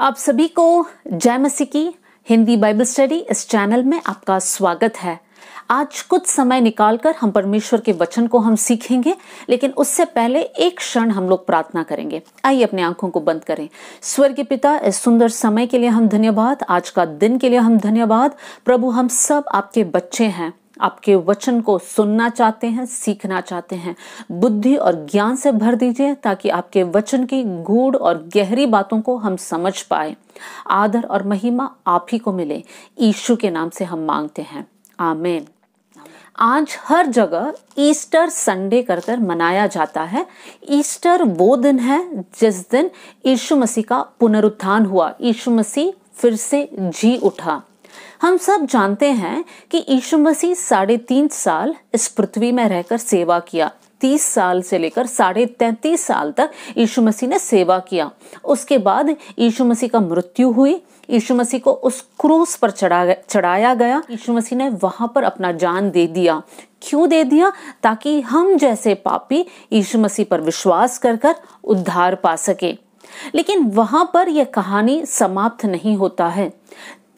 आप सभी को जय मसी की हिंदी बाइबल स्टडी इस चैनल में आपका स्वागत है आज कुछ समय निकालकर हम परमेश्वर के वचन को हम सीखेंगे लेकिन उससे पहले एक क्षण हम लोग प्रार्थना करेंगे आइए अपने आंखों को बंद करें स्वर्गीय पिता इस सुंदर समय के लिए हम धन्यवाद आज का दिन के लिए हम धन्यवाद प्रभु हम सब आपके बच्चे हैं आपके वचन को सुनना चाहते हैं सीखना चाहते हैं बुद्धि और ज्ञान से भर दीजिए ताकि आपके वचन की गूढ़ और गहरी बातों को हम समझ पाए आदर और महिमा आप ही को मिले ईशु के नाम से हम मांगते हैं आमेन आज हर जगह ईस्टर संडे कर कर मनाया जाता है ईस्टर वो दिन है जिस दिन यीशु मसीह का पुनरुत्थान हुआ यीशु मसीह फिर से जी उठा हम सब जानते हैं कि यीशु मसीह साढ़े तीन साल इस पृथ्वी में रहकर सेवा किया तीस साल से लेकर साढ़े तैतीस साल तक यीशु मसीह ने सेवा किया उसके बाद यीशु मसीह का मृत्यु हुई यीशु मसीह को उस क्रूस पर चढ़ा चढ़ाया गया यीशु मसीह ने वहां पर अपना जान दे दिया क्यों दे दिया ताकि हम जैसे पापी यीशु मसीह पर विश्वास कर कर उद्धार पा सके लेकिन वहां पर यह कहानी समाप्त नहीं होता है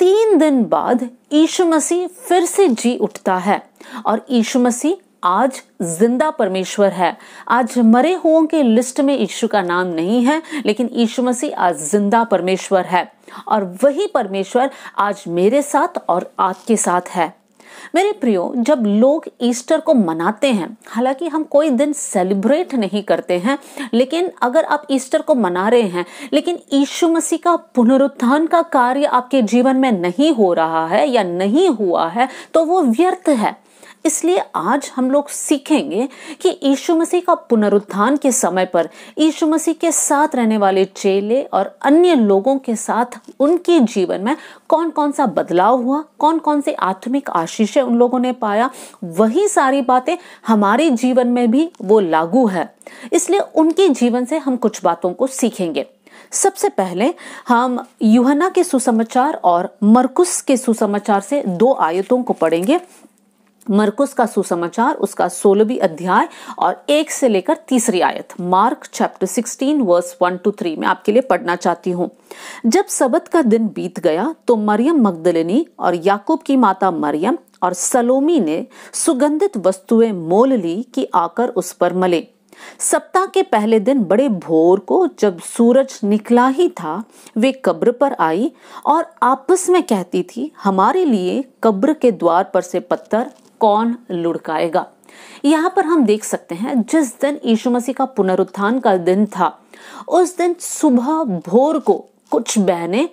तीन दिन बाद यीशु मसीह फिर से जी उठता है और यीशु मसीह आज जिंदा परमेश्वर है आज मरे हुओं के लिस्ट में यीशु का नाम नहीं है लेकिन यीशु मसीह आज जिंदा परमेश्वर है और वही परमेश्वर आज मेरे साथ और आपके साथ है मेरे प्रियो जब लोग ईस्टर को मनाते हैं हालांकि हम कोई दिन सेलिब्रेट नहीं करते हैं लेकिन अगर आप ईस्टर को मना रहे हैं लेकिन यीशु मसीह का पुनरुत्थान का कार्य आपके जीवन में नहीं हो रहा है या नहीं हुआ है तो वो व्यर्थ है इसलिए आज हम लोग सीखेंगे कि यीशु मसीह का पुनरुत्थान के समय पर यीशु मसीह के साथ रहने वाले चेले और अन्य लोगों के साथ उनके जीवन में कौन कौन सा बदलाव हुआ कौन कौन से आत्मिक आशीषें उन लोगों ने पाया वही सारी बातें हमारे जीवन में भी वो लागू है इसलिए उनके जीवन से हम कुछ बातों को सीखेंगे सबसे पहले हम युहना के सुसमाचार और मरकुस के सुसमाचार से दो आयतों को पढ़ेंगे मरकुस का सुसमाचार उसका सोलहवीं अध्याय और एक से लेकर तीसरी आयत Mark chapter sixteen verse one two three में आपके लिए पढ़ना चाहती हूँ जब सबत का दिन बीत गया तो मरियम मगदलिनी और याकूब की माता मरियम और सलोमी ने सुगंधित वस्तुएं मोल ली कि आकर उस पर मले सप्ताह के पहले दिन बड़े भोर को जब सूरज निकला ही था वे कब्र पर आई और आपस में कहती थी हमारे लिए कब्र के द्वार पर से पत्थर कौन लुढ़काएगा यहाँ पर हम देख सकते हैं जिस दिन यीशु मसीह का पुनरुत्थान का दिन था उस दिन सुबह भोर को कुछ बहनें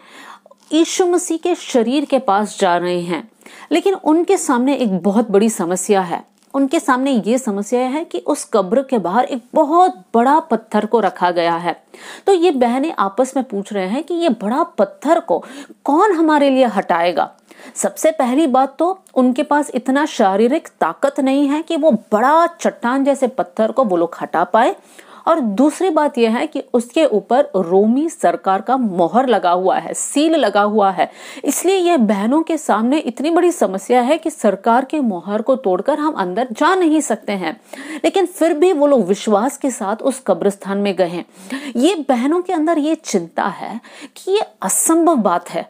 यीशु मसीह के शरीर के पास जा रहे हैं लेकिन उनके सामने एक बहुत बड़ी समस्या है उनके सामने ये समस्या है कि उस कब्र के बाहर एक बहुत बड़ा पत्थर को रखा गया है तो ये बहनें आपस में पूछ रहे हैं कि ये बड़ा पत्थर को कौन हमारे लिए हटाएगा सबसे पहली बात तो उनके पास इतना शारीरिक ताकत नहीं है कि वो बड़ा चट्टान जैसे पत्थर को वो लोग हटा पाए और दूसरी बात यह है कि उसके ऊपर रोमी सरकार का मोहर लगा हुआ है सील लगा हुआ है इसलिए यह बहनों के सामने इतनी बड़ी समस्या है कि सरकार के मोहर को तोड़कर हम अंदर जा नहीं सकते हैं लेकिन फिर भी वो लोग विश्वास के साथ उस कब्रिस्तान में गए ये बहनों के अंदर ये चिंता है कि ये असंभव बात है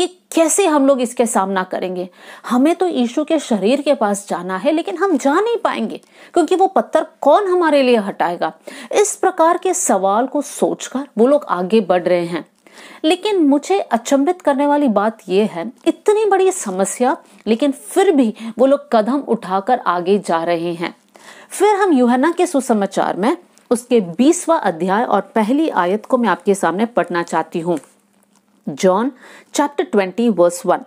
ये कैसे हम लोग इसके सामना करेंगे हमें तो ईशु के शरीर के पास जाना है लेकिन हम जा नहीं पाएंगे क्योंकि वो पत्थर कौन हमारे लिए हटाएगा इस प्रकार के सवाल को सोचकर वो लोग आगे बढ़ रहे हैं लेकिन मुझे अचंभित करने वाली बात यह है इतनी बड़ी समस्या लेकिन फिर भी वो लोग कदम उठाकर आगे जा रहे हैं फिर हम युहना के सुसमाचार में उसके बीसवा अध्याय और पहली आयत को मैं आपके सामने पढ़ना चाहती हूँ John chapter twenty verse one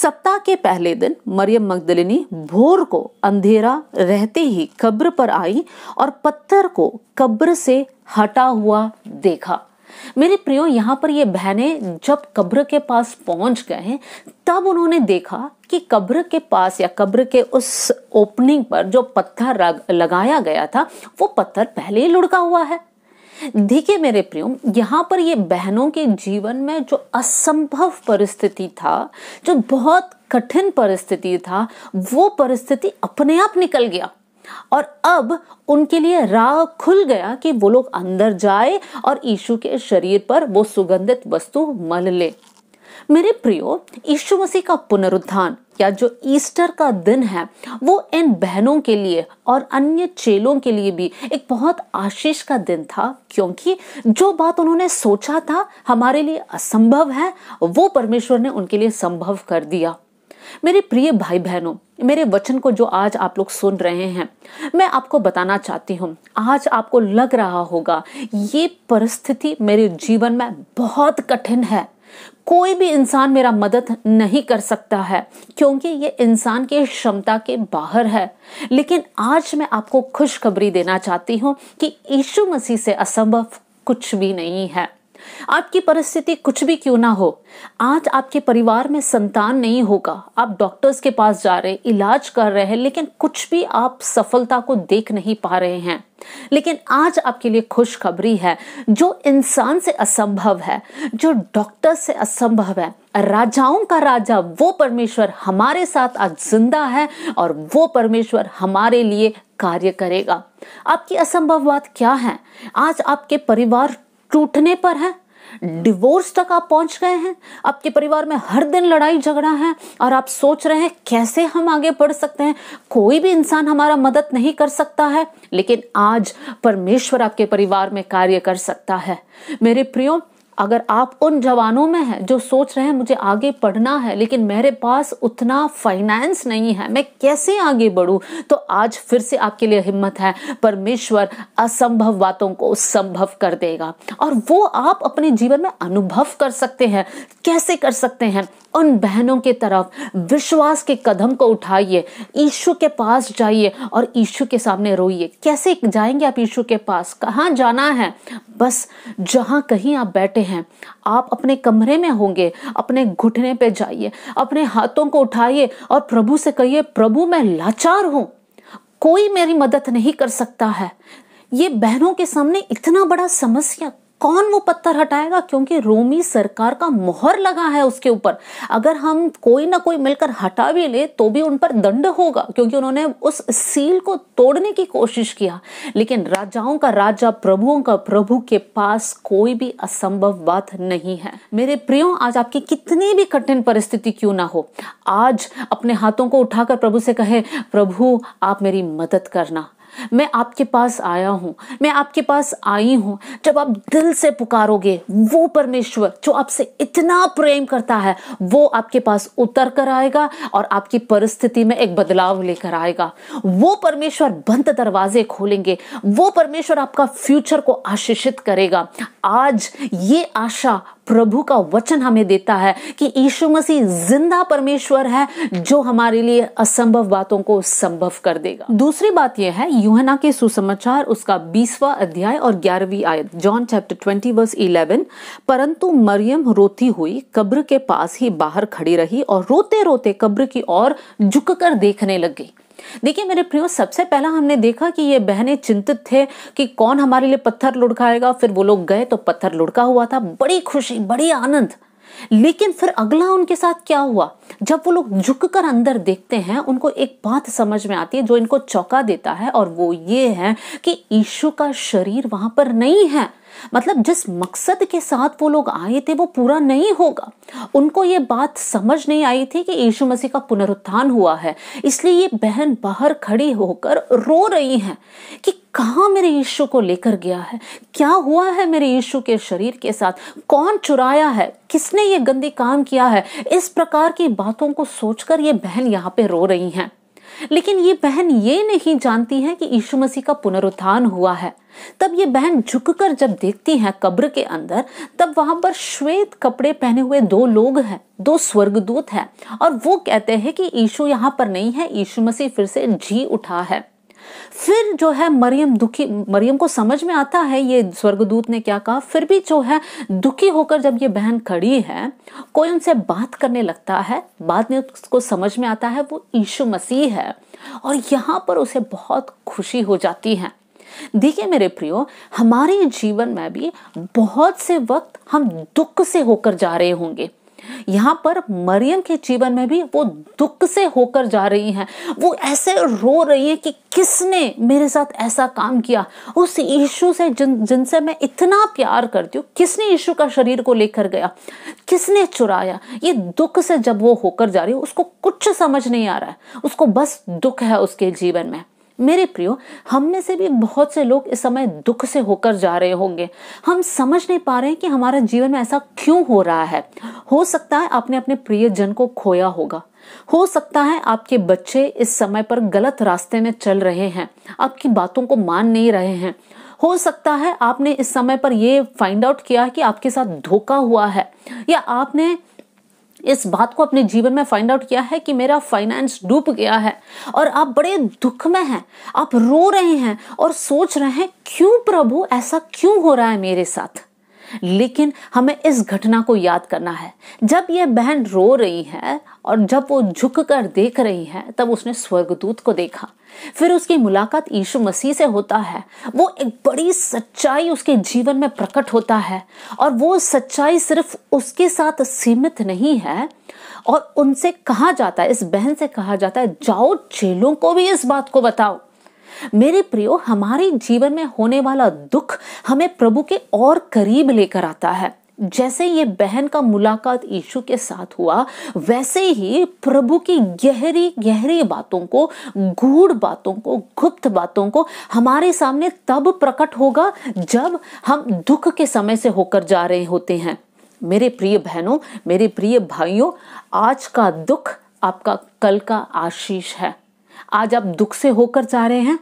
सप्ताह के पहले दिन मरियम मगदलिनी भोर को अंधेरा रहते ही कब्र पर आई और पत्थर को कब्र से हटा हुआ देखा मेरे प्रियो यहाँ पर ये बहनें जब कब्र के पास पहुंच गए तब उन्होंने देखा कि कब्र के पास या कब्र के उस ओपनिंग पर जो पत्थर लगाया गया था वो पत्थर पहले ही लुढ़का हुआ है देखिए मेरे प्रियो यहाँ पर ये बहनों के जीवन में जो असंभव परिस्थिति था जो बहुत कठिन परिस्थिति था वो परिस्थिति अपने आप निकल गया और अब उनके लिए राह खुल गया कि वो लोग अंदर जाए और ईशु के शरीर पर वो सुगंधित वस्तु मल ले मेरे प्रियो यीशु मसीह का पुनरुत्थान या जो ईस्टर का दिन है वो इन बहनों के लिए और अन्य चेलों के लिए भी एक बहुत आशीष का दिन था क्योंकि जो बात उन्होंने सोचा था हमारे लिए असंभव है वो परमेश्वर ने उनके लिए संभव कर दिया मेरे प्रिय भाई बहनों मेरे वचन को जो आज आप लोग सुन रहे हैं मैं आपको बताना चाहती हूँ आज आपको लग रहा होगा ये परिस्थिति मेरे जीवन में बहुत कठिन है कोई भी इंसान मेरा मदद नहीं कर सकता है क्योंकि ये इंसान की क्षमता के बाहर है लेकिन आज मैं आपको खुशखबरी देना चाहती हूँ कि यीशु मसीह से असंभव कुछ भी नहीं है आपकी परिस्थिति कुछ भी क्यों ना हो आज आपके परिवार में संतान नहीं होगा आप डॉक्टर्स के पास जा रहे इलाज कर रहे हैं लेकिन कुछ भी आप सफलता को देख नहीं पा रहे हैं लेकिन आज आपके लिए खुशखबरी है जो इंसान से असंभव है जो डॉक्टर से असंभव है राजाओं का राजा वो परमेश्वर हमारे साथ आज जिंदा है और वो परमेश्वर हमारे लिए कार्य करेगा आपकी असंभव बात क्या है आज आपके परिवार टूटने पर है डिवोर्स तक आप पहुंच गए हैं आपके परिवार में हर दिन लड़ाई झगड़ा है और आप सोच रहे हैं कैसे हम आगे बढ़ सकते हैं कोई भी इंसान हमारा मदद नहीं कर सकता है लेकिन आज परमेश्वर आपके परिवार में कार्य कर सकता है मेरे प्रियो अगर आप उन जवानों में हैं जो सोच रहे हैं मुझे आगे पढ़ना है लेकिन मेरे पास उतना फाइनेंस नहीं है मैं कैसे आगे बढ़ूं तो आज फिर से आपके लिए हिम्मत है परमेश्वर असंभव बातों को संभव कर देगा और वो आप अपने जीवन में अनुभव कर सकते हैं कैसे कर सकते हैं उन बहनों की तरफ विश्वास के कदम को उठाइए ईशु के पास जाइए और ईशु के सामने रोइए कैसे जाएंगे आप ईशु के पास कहाँ जाना है बस जहाँ कहीं आप बैठे हैं आप अपने कमरे में होंगे अपने घुटने पे जाइए अपने हाथों को उठाइए और प्रभु से कहिए प्रभु मैं लाचार हूँ कोई मेरी मदद नहीं कर सकता है ये बहनों के सामने इतना बड़ा समस्या कौन वो पत्थर हटाएगा क्योंकि रोमी सरकार का मोहर लगा है उसके ऊपर अगर हम कोई ना कोई मिलकर हटा भी ले तो भी उन पर दंड होगा क्योंकि उन्होंने उस सील को तोड़ने की कोशिश किया लेकिन राजाओं का राजा प्रभुओं का प्रभु के पास कोई भी असंभव बात नहीं है मेरे प्रियो आज आपकी कितनी भी कठिन परिस्थिति क्यों ना हो आज अपने हाथों को उठाकर प्रभु से कहे प्रभु आप मेरी मदद करना मैं आपके पास आया हूं मैं आपके पास आई हूं जब आप दिल से पुकारोगे वो परमेश्वर जो आपसे इतना प्रेम करता है वो आपके पास उतर कर आएगा और आपकी परिस्थिति में एक बदलाव लेकर आएगा वो परमेश्वर बंद दरवाजे खोलेंगे वो परमेश्वर आपका फ्यूचर को आशीषित करेगा आज ये आशा प्रभु का वचन हमें देता है कि यीशु मसीह जिंदा परमेश्वर है जो हमारे लिए असंभव बातों को संभव कर देगा दूसरी बात यह है युहना के सुसमाचार उसका बीसवा अध्याय और ग्यारहवीं आयत John chapter twenty verse eleven परंतु मरियम रोती हुई कब्र के पास ही बाहर खड़ी रही और रोते रोते कब्र की ओर झुककर देखने लग गई देखिए मेरे प्रियो सबसे पहला हमने देखा कि ये बहनें चिंतित थे कि कौन हमारे लिए पत्थर लुढ़काएगा फिर वो लोग गए तो पत्थर लुढ़का हुआ था बड़ी खुशी बड़ी आनंद लेकिन फिर अगला उनके साथ क्या हुआ जब वो लोग झुक कर अंदर देखते हैं उनको एक बात समझ में आती है जो इनको चौंका देता है और वो ये है कि यीशु का शरीर वहां पर नहीं है मतलब जिस मकसद के साथ वो लोग आए थे वो पूरा नहीं होगा उनको ये बात समझ नहीं आई थी कि यीशु मसीह का पुनरुत्थान हुआ है इसलिए ये बहन बाहर खड़ी होकर रो रही हैं कि कहाँ मेरे यीशु को लेकर गया है क्या हुआ है मेरे यीशु के शरीर के साथ कौन चुराया है किसने ये गंदे काम किया है इस प्रकार की बातों को सोचकर ये बहन यहाँ पे रो रही हैं लेकिन ये बहन ये नहीं जानती है कि यीशु मसीह का पुनरुत्थान हुआ है तब ये बहन झुककर जब देखती है कब्र के अंदर तब वहां पर श्वेत कपड़े पहने हुए दो लोग हैं दो स्वर्गदूत हैं और वो कहते हैं कि यीशु यहाँ पर नहीं है यीशु मसीह फिर से जी उठा है फिर जो है मरियम दुखी मरियम को समझ में आता है ये स्वर्गदूत ने क्या कहा फिर भी जो है दुखी होकर जब ये बहन खड़ी है कोई उनसे बात करने लगता है बाद में उसको समझ में आता है वो यीशु मसीह है और यहाँ पर उसे बहुत खुशी हो जाती है देखिए मेरे प्रियो हमारे जीवन में भी बहुत से वक्त हम दुख से होकर जा रहे होंगे यहाँ पर मरियम के जीवन में भी वो दुख से होकर जा रही हैं वो ऐसे रो रही है कि किसने मेरे साथ ऐसा काम किया उस यीशु से जिन जिनसे मैं इतना प्यार करती हूँ किसने यीशु का शरीर को लेकर गया किसने चुराया ये दुख से जब वो होकर जा रही है उसको कुछ समझ नहीं आ रहा है उसको बस दुख है उसके जीवन में मेरे प्रियो हम में से भी बहुत से लोग इस समय दुख से होकर जा रहे होंगे हम समझ नहीं पा रहे हैं कि हमारा जीवन में ऐसा क्यों हो रहा है हो सकता है आपने अपने प्रियजन को खोया होगा हो सकता है आपके बच्चे इस समय पर गलत रास्ते में चल रहे हैं आपकी बातों को मान नहीं रहे हैं हो सकता है आपने इस समय पर यह फाइंड आउट किया कि आपके साथ धोखा हुआ है या आपने इस बात को अपने जीवन में फाइंड आउट किया है कि मेरा फाइनेंस डूब गया है और आप बड़े दुख में हैं आप रो रहे हैं और सोच रहे हैं क्यों प्रभु ऐसा क्यों हो रहा है मेरे साथ लेकिन हमें इस घटना को याद करना है जब यह बहन रो रही है और जब वो झुक कर देख रही है तब उसने स्वर्गदूत को देखा फिर उसकी मुलाकात यीशु मसीह से होता है वो एक बड़ी सच्चाई उसके जीवन में प्रकट होता है और वो सच्चाई सिर्फ उसके साथ सीमित नहीं है और उनसे कहा जाता है इस बहन से कहा जाता है जाओ चेलों को भी इस बात को बताओ मेरे प्रियो हमारे जीवन में होने वाला दुख हमें प्रभु के और करीब लेकर आता है जैसे ये बहन का मुलाकात यीशु के साथ हुआ वैसे ही प्रभु की गहरी गहरी बातों को गूढ़ बातों को गुप्त बातों को हमारे सामने तब प्रकट होगा जब हम दुख के समय से होकर जा रहे होते हैं मेरे प्रिय बहनों मेरे प्रिय भाइयों आज का दुख आपका कल का आशीष है आज आप दुख से होकर जा रहे हैं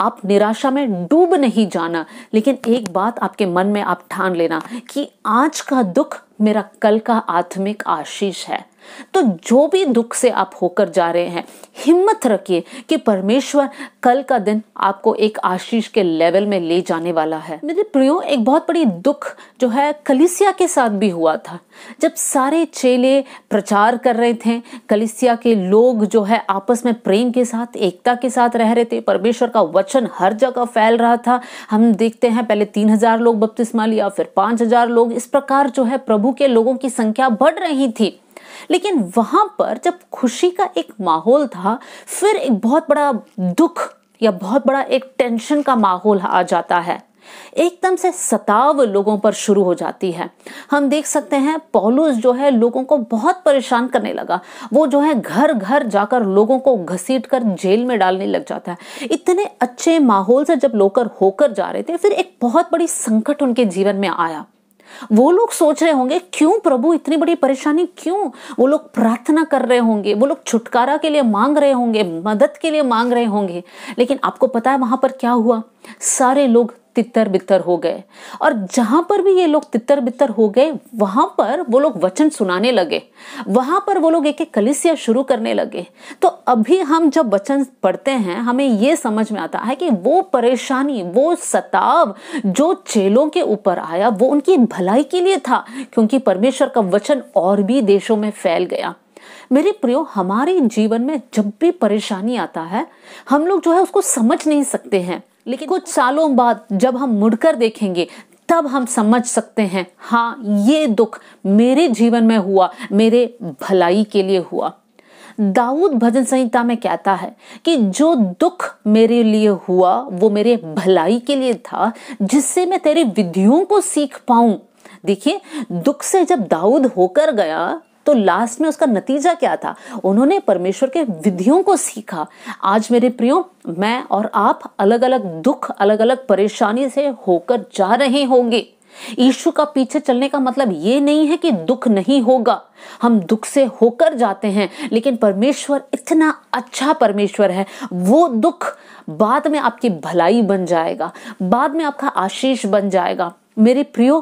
आप निराशा में डूब नहीं जाना लेकिन एक बात आपके मन में आप ठान लेना कि आज का दुख मेरा कल का आत्मिक आशीष है तो जो भी दुख से आप होकर जा रहे हैं हिम्मत रखिए कि परमेश्वर कल का दिन आपको एक आशीष के लेवल में ले जाने वाला है मेरे प्रियो एक बहुत बड़ी दुख जो है कलिसिया के साथ भी हुआ था जब सारे चेले प्रचार कर रहे थे कलिसिया के लोग जो है आपस में प्रेम के साथ एकता के साथ रह रहे थे परमेश्वर का वचन हर जगह फैल रहा था हम देखते हैं पहले तीन हजार लोग बपतिस्मा लिया फिर पांच हजार लोग इस प्रकार जो है प्रभु समूह के लोगों की संख्या बढ़ रही थी लेकिन वहां पर जब खुशी का एक माहौल था फिर एक बहुत बड़ा दुख या बहुत बड़ा एक टेंशन का माहौल आ जाता है एकदम से सताव लोगों पर शुरू हो जाती है हम देख सकते हैं पौलुस जो है लोगों को बहुत परेशान करने लगा वो जो है घर घर जाकर लोगों को घसीट कर जेल में डालने लग जाता है इतने अच्छे माहौल से जब लोकर होकर जा रहे थे फिर एक बहुत बड़ी संकट उनके जीवन में आया वो लोग सोच रहे होंगे क्यों प्रभु इतनी बड़ी परेशानी क्यों वो लोग प्रार्थना कर रहे होंगे वो लोग छुटकारा के लिए मांग रहे होंगे मदद के लिए मांग रहे होंगे लेकिन आपको पता है वहां पर क्या हुआ सारे लोग तितर बितर हो गए और जहां पर भी ये लोग तितर बितर हो गए वहां पर वो लोग वचन सुनाने लगे वहां पर वो लोग एक एक कलिसिया शुरू करने लगे तो अभी हम जब वचन पढ़ते हैं हमें ये समझ में आता है कि वो परेशानी वो सताव जो चेलों के ऊपर आया वो उनकी भलाई के लिए था क्योंकि परमेश्वर का वचन और भी देशों में फैल गया मेरे प्रियो हमारे जीवन में जब भी परेशानी आता है हम लोग जो है उसको समझ नहीं सकते हैं लेकिन कुछ सालों बाद जब हम मुड़कर देखेंगे तब हम समझ सकते हैं हाँ ये दुख मेरे जीवन में हुआ मेरे भलाई के लिए हुआ दाऊद भजन संहिता में कहता है कि जो दुख मेरे लिए हुआ वो मेरे भलाई के लिए था जिससे मैं तेरे विधियों को सीख पाऊं देखिए दुख से जब दाऊद होकर गया तो लास्ट में उसका नतीजा क्या था उन्होंने परमेश्वर के विधियों को सीखा आज मेरे प्रियो मैं और आप अलग अलग दुख अलग अलग परेशानी से होकर जा रहे होंगे ईशु का पीछे चलने का मतलब ये नहीं है कि दुख नहीं होगा हम दुख से होकर जाते हैं लेकिन परमेश्वर इतना अच्छा परमेश्वर है वो दुख बाद में आपकी भलाई बन जाएगा बाद में आपका आशीष बन जाएगा मेरे प्रियो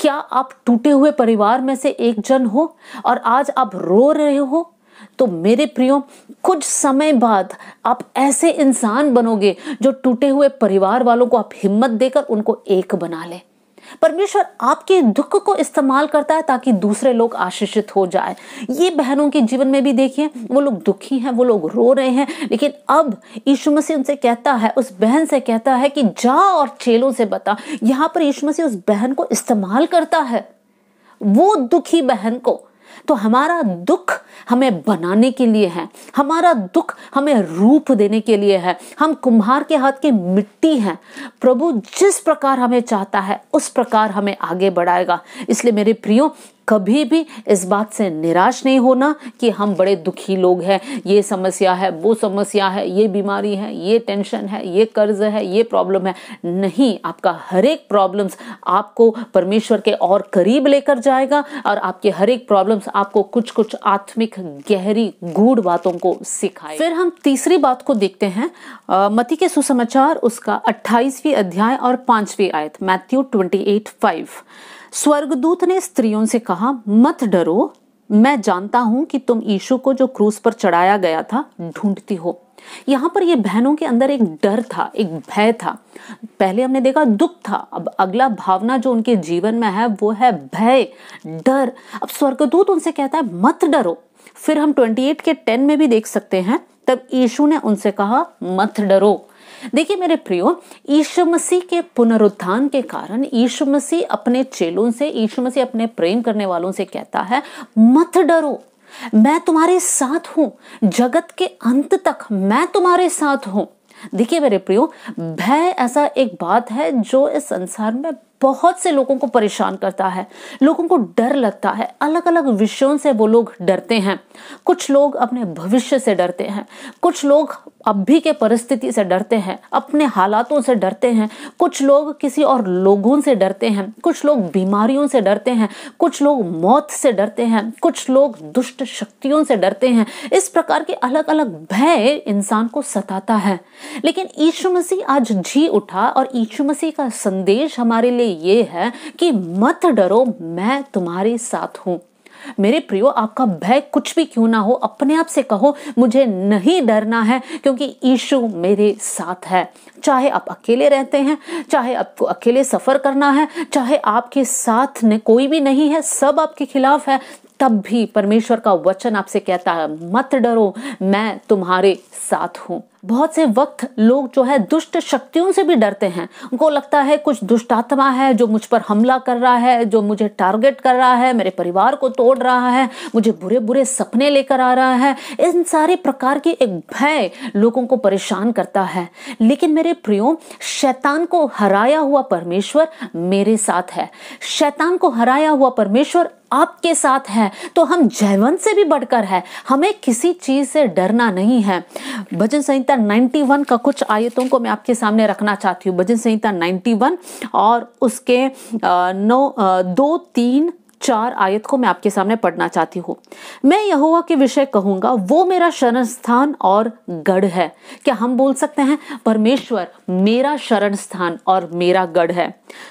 क्या आप टूटे हुए परिवार में से एक जन हो और आज आप रो रहे हो तो मेरे प्रियो कुछ समय बाद आप ऐसे इंसान बनोगे जो टूटे हुए परिवार वालों को आप हिम्मत देकर उनको एक बना लें परमेश्वर आपके दुख को इस्तेमाल करता है ताकि दूसरे लोग आशीषित हो जाए ये बहनों के जीवन में भी देखिए वो लोग दुखी हैं वो लोग रो रहे हैं लेकिन अब यीशु मसीह उनसे कहता है उस बहन से कहता है कि जा और चेलों से बता यहाँ पर यीशु मसीह उस बहन को इस्तेमाल करता है वो दुखी बहन को तो हमारा दुख हमें बनाने के लिए है हमारा दुख हमें रूप देने के लिए है हम कुम्हार के हाथ की मिट्टी हैं प्रभु जिस प्रकार हमें चाहता है उस प्रकार हमें आगे बढ़ाएगा इसलिए मेरे प्रियो कभी भी इस बात से निराश नहीं होना कि हम बड़े दुखी लोग हैं ये समस्या है वो समस्या है ये बीमारी है ये टेंशन है ये कर्ज है ये प्रॉब्लम है नहीं आपका हर एक प्रॉब्लम्स आपको परमेश्वर के और करीब लेकर जाएगा और आपके हर एक प्रॉब्लम्स आपको कुछ कुछ आत्मिक गहरी गूढ़ बातों को सिखाए फिर हम तीसरी बात को देखते हैं मती के सुसमाचार उसका अट्ठाईसवीं अध्याय और पांचवी आयत मैथ्यू ट्वेंटी एट फाइव स्वर्गदूत ने स्त्रियों से कहा मत डरो मैं जानता हूं कि तुम यीशु को जो क्रूस पर चढ़ाया गया था ढूंढती हो यहां पर ये बहनों के अंदर एक डर था एक भय था पहले हमने देखा दुख था अब अगला भावना जो उनके जीवन में है वो है भय डर अब स्वर्गदूत उनसे कहता है मत डरो फिर हम 28 के 10 में भी देख सकते हैं तब यीशु ने उनसे कहा मत डरो देखिए मेरे प्रियो यीशु मसीह के पुनरुत्थान के कारण यीशु मसीह अपने चेलों से यीशु मसीह अपने प्रेम करने वालों से कहता है मत डरो मैं तुम्हारे साथ हूं जगत के अंत तक मैं तुम्हारे साथ हूं देखिए मेरे प्रियो भय ऐसा एक बात है जो इस संसार में बहुत से लोगों को परेशान करता है लोगों को डर लगता है अलग अलग विषयों से वो लोग डरते हैं कुछ लोग अपने भविष्य से डरते हैं कुछ लोग अभी के परिस्थिति से डरते हैं अपने हालातों से डरते हैं कुछ लोग किसी और लोगों से डरते हैं कुछ लोग बीमारियों से डरते हैं कुछ लोग मौत से डरते हैं कुछ लोग दुष्ट शक्तियों से डरते हैं इस प्रकार के अलग अलग भय इंसान को सताता है लेकिन यीशु मसीह आज जी उठा और यीशु मसीह का संदेश हमारे लिए ये है कि मत डरो मैं तुम्हारे साथ हूं मेरे प्रियो आपका भय कुछ भी क्यों ना हो अपने आप से कहो मुझे नहीं डरना है क्योंकि ईशु मेरे साथ है चाहे आप अकेले रहते हैं चाहे आपको अकेले सफ़र करना है चाहे आपके साथ ने कोई भी नहीं है सब आपके खिलाफ है तब भी परमेश्वर का वचन आपसे कहता है मत डरो मैं तुम्हारे साथ हूं बहुत से वक्त लोग जो है दुष्ट शक्तियों से भी डरते हैं उनको लगता है कुछ दुष्टात्मा है जो मुझ पर हमला कर रहा है जो मुझे टारगेट कर रहा है मेरे परिवार को तोड़ रहा है मुझे बुरे बुरे सपने लेकर आ रहा है इन सारे प्रकार के एक भय लोगों को परेशान करता है लेकिन मेरे प्रियो शैतान को हराया हुआ परमेश्वर मेरे साथ है शैतान को हराया हुआ परमेश्वर आपके साथ है तो हम जयवंत से भी बढ़कर है हमें किसी चीज से डरना नहीं है भजन संहिता संहिता 91 का कुछ आयतों को मैं आपके सामने रखना चाहती हूँ भजन संहिता 91 और उसके नौ दो तीन चार आयत को मैं आपके सामने पढ़ना चाहती हूँ मैं यहोवा के विषय कहूंगा वो मेरा शरण स्थान और गढ़ है क्या हम बोल सकते हैं परमेश्वर मेरा शरण स्थान और मेरा गढ़ है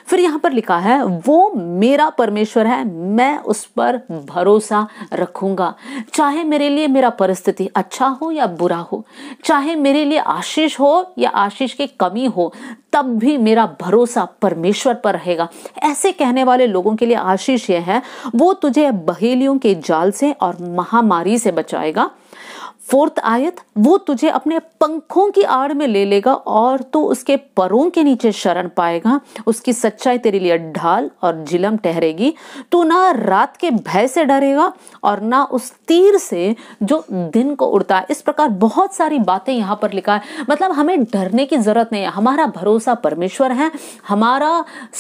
फिर यहाँ पर लिखा है वो मेरा परमेश्वर है मैं उस पर भरोसा रखूंगा चाहे मेरे लिए मेरा परिस्थिति अच्छा हो या बुरा हो चाहे मेरे लिए आशीष हो या आशीष की कमी हो तब भी मेरा भरोसा परमेश्वर पर रहेगा ऐसे कहने वाले लोगों के लिए आशीष यह है है वो तुझे बहेलियों के जाल से और महामारी से बचाएगा फोर्थ आयत वो तुझे अपने पंखों की आड़ में ले लेगा और तो उसके परों के नीचे शरण पाएगा उसकी सच्चाई तेरे लिए ढाल और जिलम ठहरेगी तू ना रात के भय से डरेगा और ना उस तीर से जो दिन को उड़ता है इस प्रकार बहुत सारी बातें यहाँ पर लिखा है मतलब हमें डरने की ज़रूरत नहीं है हमारा भरोसा परमेश्वर है हमारा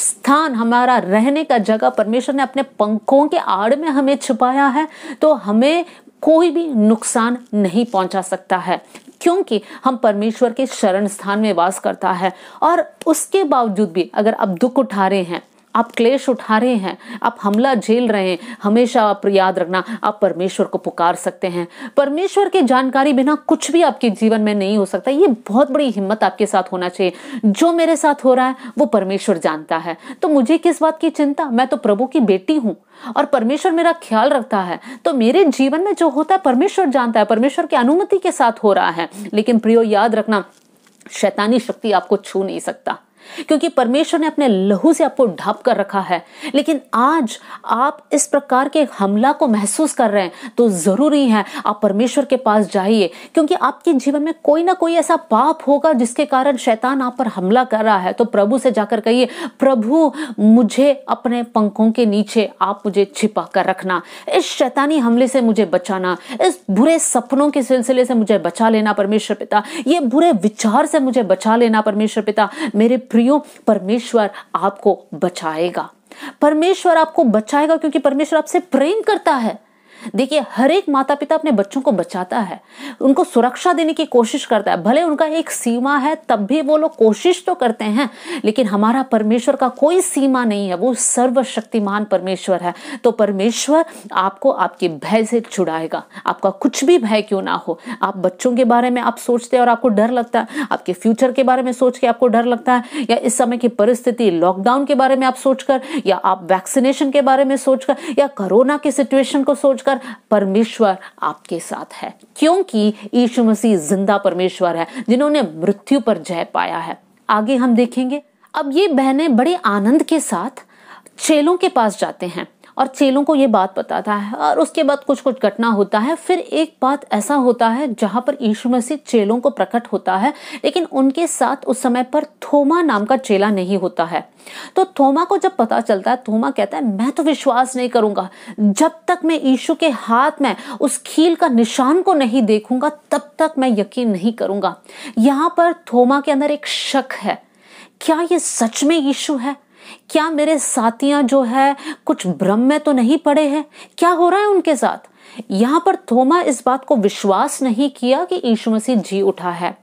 स्थान हमारा रहने का जगह परमेश्वर ने अपने पंखों के आड़ में हमें छुपाया है तो हमें कोई भी नुकसान नहीं पहुंचा सकता है क्योंकि हम परमेश्वर के शरण स्थान में वास करता है और उसके बावजूद भी अगर आप दुख उठा रहे हैं आप क्लेश उठा रहे हैं आप हमला झेल रहे हैं हमेशा आप याद रखना आप परमेश्वर को पुकार सकते हैं परमेश्वर की जानकारी बिना कुछ भी आपके जीवन में नहीं हो सकता ये बहुत बड़ी हिम्मत आपके साथ होना चाहिए जो मेरे साथ हो रहा है वो परमेश्वर जानता है तो मुझे किस बात की चिंता मैं तो प्रभु की बेटी हूँ और परमेश्वर मेरा ख्याल रखता है तो मेरे जीवन में जो होता है परमेश्वर जानता है परमेश्वर की अनुमति के साथ हो रहा है लेकिन प्रियो याद रखना शैतानी शक्ति आपको छू नहीं सकता क्योंकि परमेश्वर ने अपने लहू से आपको ढप कर रखा है लेकिन आज आप इस प्रकार के हमला को महसूस कर रहे हैं तो ज़रूरी है आप परमेश्वर के पास जाइए क्योंकि आपके जीवन में कोई ना कोई ऐसा पाप होगा जिसके कारण शैतान आप पर हमला कर रहा है तो प्रभु से जाकर कहिए प्रभु मुझे अपने पंखों के नीचे आप मुझे छिपा कर रखना इस शैतानी हमले से मुझे बचाना इस बुरे सपनों के सिलसिले से मुझे बचा लेना परमेश्वर पिता ये बुरे विचार से मुझे बचा लेना परमेश्वर पिता मेरे प्रिय प्रियो परमेश्वर आपको बचाएगा परमेश्वर आपको बचाएगा क्योंकि परमेश्वर आपसे प्रेम करता है देखिए हर एक माता पिता अपने बच्चों को बचाता है उनको सुरक्षा देने की कोशिश करता है भले उनका एक सीमा है तब भी वो लोग कोशिश तो करते हैं लेकिन हमारा परमेश्वर का कोई सीमा नहीं है वो सर्वशक्तिमान परमेश्वर है तो परमेश्वर आपको आपके भय से छुड़ाएगा आपका कुछ भी भय क्यों ना हो आप बच्चों के बारे में आप सोचते हैं और आपको डर लगता है आपके फ्यूचर के बारे में सोच के आपको डर लगता है या इस समय की परिस्थिति लॉकडाउन के बारे में आप सोचकर या आप वैक्सीनेशन के बारे में सोचकर या कोरोना की सिचुएशन को सोचकर कर परमेश्वर आपके साथ है क्योंकि यीशु मसीह जिंदा परमेश्वर है जिन्होंने मृत्यु पर जय पाया है आगे हम देखेंगे अब ये बहनें बड़े आनंद के साथ चेलों के पास जाते हैं और चेलों को ये बात बताता है और उसके बाद कुछ कुछ घटना होता है फिर एक बात ऐसा होता है जहाँ पर यीशु मसीह चेलों को प्रकट होता है लेकिन उनके साथ उस समय पर थोमा नाम का चेला नहीं होता है तो थोमा को जब पता चलता है थोमा कहता है मैं तो विश्वास नहीं करूंगा जब तक मैं यीशु के हाथ में उस खील का निशान को नहीं देखूंगा तब तक मैं यकीन नहीं करूंगा यहां पर थोमा के अंदर एक शक है क्या ये सच में यीशु है क्या मेरे साथियां जो है कुछ भ्रम में तो नहीं पड़े हैं क्या हो रहा है उनके साथ यहाँ पर थोमा इस बात को विश्वास नहीं किया कि यीशु मसीह जी उठा है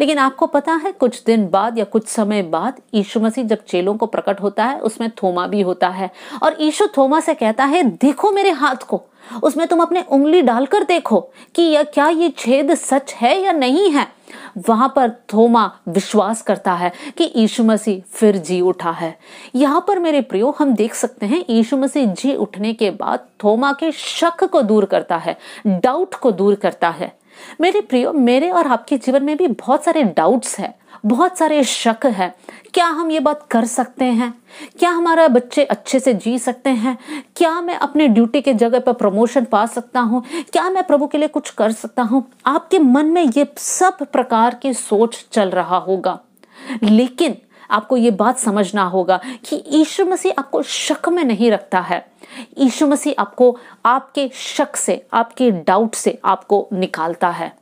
लेकिन आपको पता है कुछ दिन बाद या कुछ समय बाद यीशु मसीह जब चेलों को प्रकट होता है उसमें थोमा भी होता है और यीशु थोमा से कहता है देखो मेरे हाथ को उसमें तुम अपने उंगली डालकर देखो कि यह क्या ये छेद सच है या नहीं है वहां पर थोमा विश्वास करता है कि यीशु मसीह फिर जी उठा है यहाँ पर मेरे प्रियो हम देख सकते हैं यीशु मसीह जी उठने के बाद थोमा के शक को दूर करता है डाउट को दूर करता है मेरे प्रियो मेरे और आपके जीवन में भी बहुत सारे डाउट्स हैं बहुत सारे शक है क्या हम ये बात कर सकते हैं क्या हमारा बच्चे अच्छे से जी सकते हैं क्या मैं अपने ड्यूटी के जगह पर प्रमोशन पा सकता हूँ क्या मैं प्रभु के लिए कुछ कर सकता हूँ आपके मन में ये सब प्रकार की सोच चल रहा होगा लेकिन आपको ये बात समझना होगा कि ईश्वर मसीह आपको शक में नहीं रखता है ईश्वर मसीह आपको आपके शक से आपके डाउट से आपको निकालता है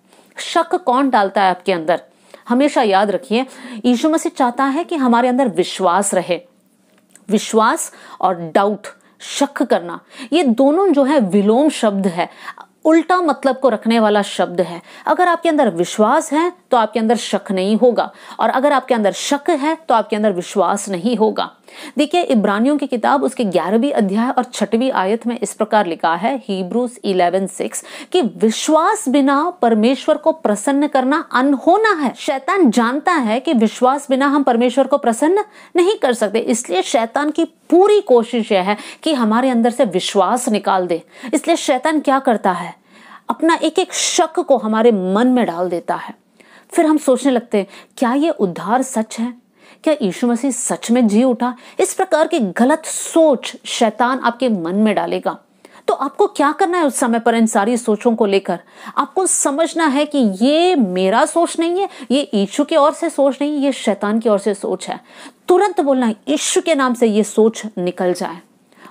शक कौन डालता है आपके अंदर हमेशा याद रखिए ईशु मसीह चाहता है कि हमारे अंदर विश्वास रहे विश्वास और डाउट शक करना ये दोनों जो है विलोम शब्द है उल्टा मतलब को रखने वाला शब्द है अगर आपके अंदर विश्वास है तो आपके अंदर शक नहीं होगा और अगर आपके अंदर शक है तो आपके अंदर विश्वास नहीं होगा देखिए इब्रानियों की किताब उसके ग्यारहवीं अध्याय और छठवीं आयत में इस प्रकार लिखा है हिब्रूस इलेवन सिक्स कि विश्वास बिना परमेश्वर को प्रसन्न करना अनहोना है शैतान जानता है कि विश्वास बिना हम परमेश्वर को प्रसन्न नहीं कर सकते इसलिए शैतान की पूरी कोशिश यह है कि हमारे अंदर से विश्वास निकाल दे इसलिए शैतान क्या करता है अपना एक एक शक को हमारे मन में डाल देता है फिर हम सोचने लगते हैं क्या ये उद्धार सच है क्या यीशु मसीह सच में जी उठा इस प्रकार की गलत सोच शैतान आपके मन में डालेगा तो आपको क्या करना है उस समय पर इन सारी सोचों को लेकर आपको समझना है कि ये मेरा सोच नहीं है ये ईशु की ओर से सोच नहीं ये शैतान की ओर से सोच है तुरंत बोलना ईशु के नाम से ये सोच निकल जाए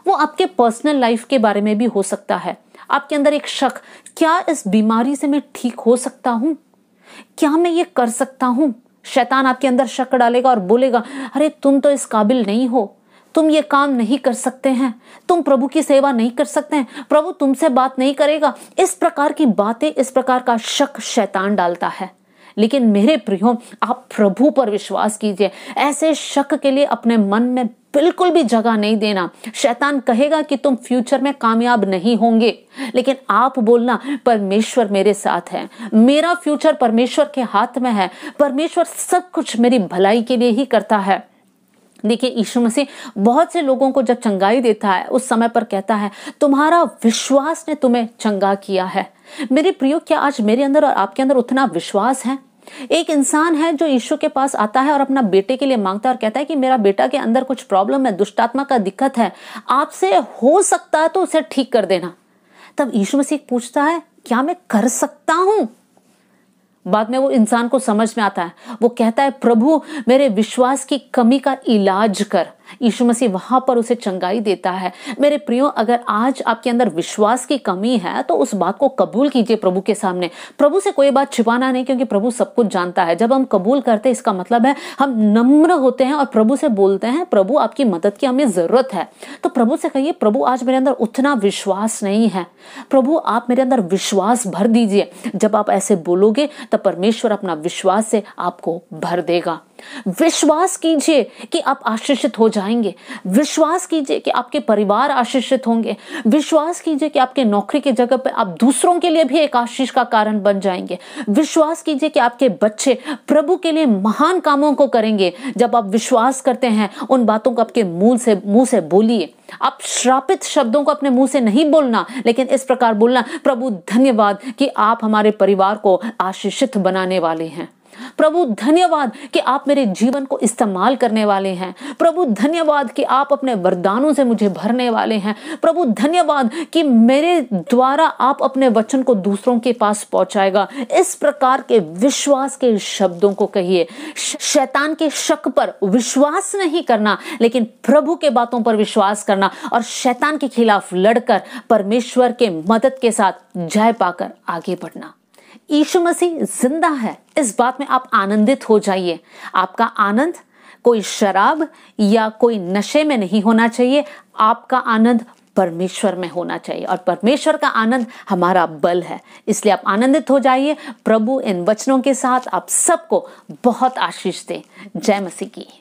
वो आपके पर्सनल लाइफ के बारे में भी हो सकता है आपके अंदर एक शक क्या इस बीमारी से मैं ठीक हो सकता हूं क्या मैं ये कर सकता हूँ शैतान आपके अंदर शक डालेगा और बोलेगा अरे तुम तो इस काबिल नहीं हो तुम ये काम नहीं कर सकते हैं तुम प्रभु की सेवा नहीं कर सकते हैं प्रभु तुमसे बात नहीं करेगा इस प्रकार की बातें इस प्रकार का शक शैतान डालता है लेकिन मेरे प्रियो आप प्रभु पर विश्वास कीजिए ऐसे शक के लिए अपने मन में बिल्कुल भी जगह नहीं देना शैतान कहेगा कि तुम फ्यूचर में कामयाब नहीं होंगे लेकिन आप बोलना परमेश्वर मेरे साथ है मेरा फ्यूचर परमेश्वर के हाथ में है परमेश्वर सब कुछ मेरी भलाई के लिए ही करता है देखिए यीशु मसीह बहुत से लोगों को जब चंगाई देता है उस समय पर कहता है तुम्हारा विश्वास ने तुम्हें चंगा किया है मेरे प्रियो क्या आज मेरे अंदर और आपके अंदर उतना विश्वास है एक इंसान है जो यीशु के पास आता है और अपना बेटे के लिए मांगता है और कहता है कि मेरा बेटा के अंदर कुछ प्रॉब्लम है दुष्टात्मा का दिक्कत है आपसे हो सकता है तो उसे ठीक कर देना तब यीशु मसीह पूछता है क्या मैं कर सकता हूं बाद में वो इंसान को समझ में आता है वो कहता है प्रभु मेरे विश्वास की कमी का इलाज कर यीशु मसीह वहां पर उसे चंगाई देता है मेरे प्रियो अगर आज आपके अंदर विश्वास की कमी है तो उस बात को कबूल कीजिए प्रभु के सामने प्रभु से कोई बात छिपाना नहीं क्योंकि प्रभु सब कुछ जानता है जब हम कबूल करते हैं इसका मतलब है हम नम्र होते हैं और प्रभु से बोलते हैं प्रभु आपकी मदद की हमें ज़रूरत है तो प्रभु से कहिए प्रभु आज मेरे अंदर उतना विश्वास नहीं है प्रभु आप मेरे अंदर विश्वास भर दीजिए जब आप ऐसे बोलोगे तब परमेश्वर अपना विश्वास से आपको भर देगा विश्वास कीजिए कि आप आशीषित हो जाएंगे विश्वास कीजिए कि आपके परिवार आशीषित होंगे विश्वास कीजिए कि आपके नौकरी की जगह पर आप दूसरों के लिए भी एक आशीष का कारण बन जाएंगे विश्वास कीजिए कि आपके बच्चे प्रभु के लिए महान कामों को करेंगे जब आप विश्वास करते हैं उन बातों को आपके मुंह से मुंह से बोलिए आप श्रापित शब्दों को अपने मुंह से नहीं बोलना लेकिन इस प्रकार बोलना प्रभु धन्यवाद कि आप हमारे परिवार को आशीषित बनाने वाले हैं प्रभु धन्यवाद कि आप मेरे जीवन को इस्तेमाल करने वाले हैं प्रभु धन्यवाद कि आप अपने वरदानों से मुझे भरने वाले हैं प्रभु धन्यवाद कि मेरे द्वारा आप अपने वचन को दूसरों के पास पहुंचाएगा इस प्रकार के विश्वास के शब्दों को कहिए शैतान के शक पर विश्वास नहीं करना लेकिन प्रभु के बातों पर विश्वास करना और शैतान के खिलाफ लड़कर परमेश्वर के मदद के साथ जय पाकर आगे बढ़ना यीशु मसीह जिंदा है इस बात में आप आनंदित हो जाइए आपका आनंद कोई शराब या कोई नशे में नहीं होना चाहिए आपका आनंद परमेश्वर में होना चाहिए और परमेश्वर का आनंद हमारा बल है इसलिए आप आनंदित हो जाइए प्रभु इन वचनों के साथ आप सबको बहुत आशीष दें जय मसीह की